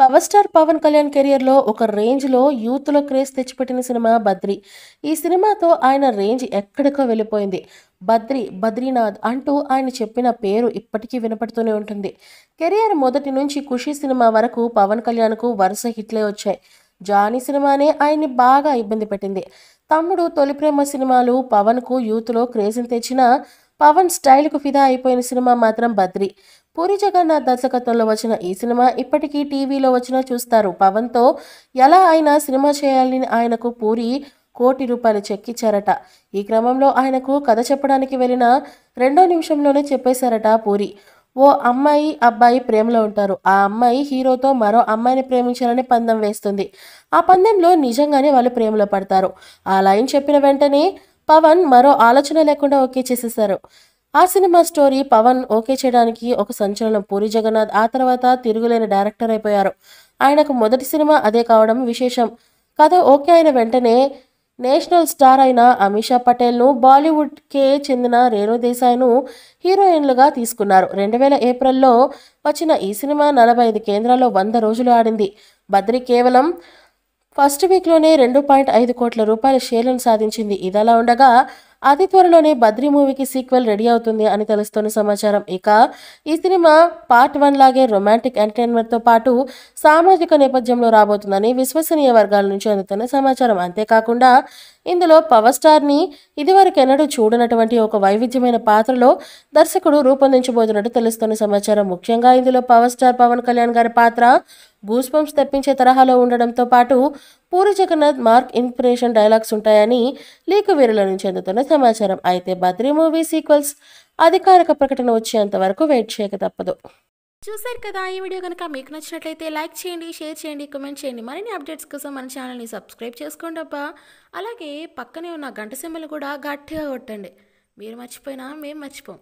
power star Pawan Kalyan కెరియర్లో ఒక రేంజ్లో యూత్లో క్రేజ్ తెచ్చిపెట్టిన సినిమా బద్రి ఈ సినిమాతో ఆయన రేంజ్ ఎక్కడికో వెళ్ళిపోయింది బద్రి బద్రీనాథ్ అంటూ ఆయన చెప్పిన పేరు ఇప్పటికీ వినపడుతూనే ఉంటుంది కెరియర్ మొదటి నుంచి ఖుషీ సినిమా వరకు పవన్ కళ్యాణ్కు వరుస హిట్లే వచ్చాయి జానీ సినిమానే ఆయన్ని బాగా ఇబ్బంది పెట్టింది తమ్ముడు తొలి ప్రేమ సినిమాలు పవన్కు యూత్లో క్రేజ్ని తెచ్చినా పవన్ స్టైల్కు ఫిదా అయిపోయిన సినిమా మాత్రం బద్రి పూరి జగన్నాథ్ దర్శకత్వంలో వచ్చిన ఈ సినిమా ఇప్పటికీ టీవీలో వచ్చినా చూస్తారు పవన్తో ఎలా ఆయన సినిమా చేయాలని ఆయనకు పూరి కోటి రూపాయలు చెక్కిచ్చారట ఈ క్రమంలో ఆయనకు కథ చెప్పడానికి వెళ్ళిన రెండో నిమిషంలోనే చెప్పేశారట పూరి ఓ అమ్మాయి అబ్బాయి ప్రేమలో ఉంటారు ఆ అమ్మాయి హీరోతో మరో అమ్మాయిని ప్రేమించాలని పందెం వేస్తుంది ఆ పందెంలో నిజంగానే వాళ్ళు ప్రేమలో పడతారు ఆ లైన్ చెప్పిన వెంటనే పవన్ మరో ఆలోచన లేకుండా ఓకే చేసేశారు ఆ సినిమా స్టోరీ పవన్ ఓకే చేయడానికి ఒక సంచలనం పూరి జగన్నాథ్ ఆ తర్వాత తిరుగులేని డైరెక్టర్ అయిపోయారు ఆయనకు మొదటి సినిమా అదే కావడం విశేషం కథ ఓకే అయిన వెంటనే నేషనల్ స్టార్ అయిన అమిషా పటేల్ను బాలీవుడ్కే చెందిన రేణు దేశాయ్ను హీరోయిన్లుగా తీసుకున్నారు రెండు వేల ఏప్రిల్లో వచ్చిన ఈ సినిమా నలభై ఐదు కేంద్రాల్లో వంద రోజులు ఆడింది బద్రి కేవలం ఫస్ట్ వీక్లోనే రెండు పాయింట్ ఐదు కోట్ల రూపాయల షేర్లను సాధించింది ఇదలా ఉండగా అతి త్వరలోనే బద్రీ మూవీకి సీక్వెల్ రెడీ అవుతుంది అని తెలుస్తున్న సమాచారం ఇక ఈ సినిమా పార్ట్ వన్ లాగే రొమాంటిక్ తో పాటు సామాజిక నేపథ్యంలో రాబోతుందని విశ్వసనీయ వర్గాల నుంచి అందుతున్న సమాచారం అంతేకాకుండా ఇందులో పవర్ స్టార్ని ఇదివరకెన్నడూ చూడనటువంటి ఒక వైవిధ్యమైన పాత్రలో దర్శకుడు రూపొందించబోతున్నట్టు తెలుస్తున్న సమాచారం ముఖ్యంగా ఇందులో పవర్ స్టార్ పవన్ కళ్యాణ్ గారి పాత్ర గూస్బంప్స్ తెప్పించే తరహాలో ఉండడంతో పాటు Puri Jagannadh mark inspiration dialogues ఉంటాయని లీక్ వీరుల నుంచి అందుతున్న సమాచారం అయితే బద్రీ మూవీ సీక్వెల్స్ అధికారిక ప్రకటన వచ్చేంత వరకు వెయిట్ చేయక తప్పదు చూసారు కదా ఈ వీడియో కనుక మీకు నచ్చినట్లయితే లైక్ చేయండి షేర్ చేయండి కమెంట్ చేయండి మరిన్ని అప్డేట్స్ కోసం మన ఛానల్ని సబ్స్క్రైబ్ చేసుకోండి అబ్బా అలాగే పక్కనే ఉన్న గంట సెమ్మలు కూడా గట్టిగా కొట్టండి మీరు మర్చిపోయినా మేము మర్చిపోం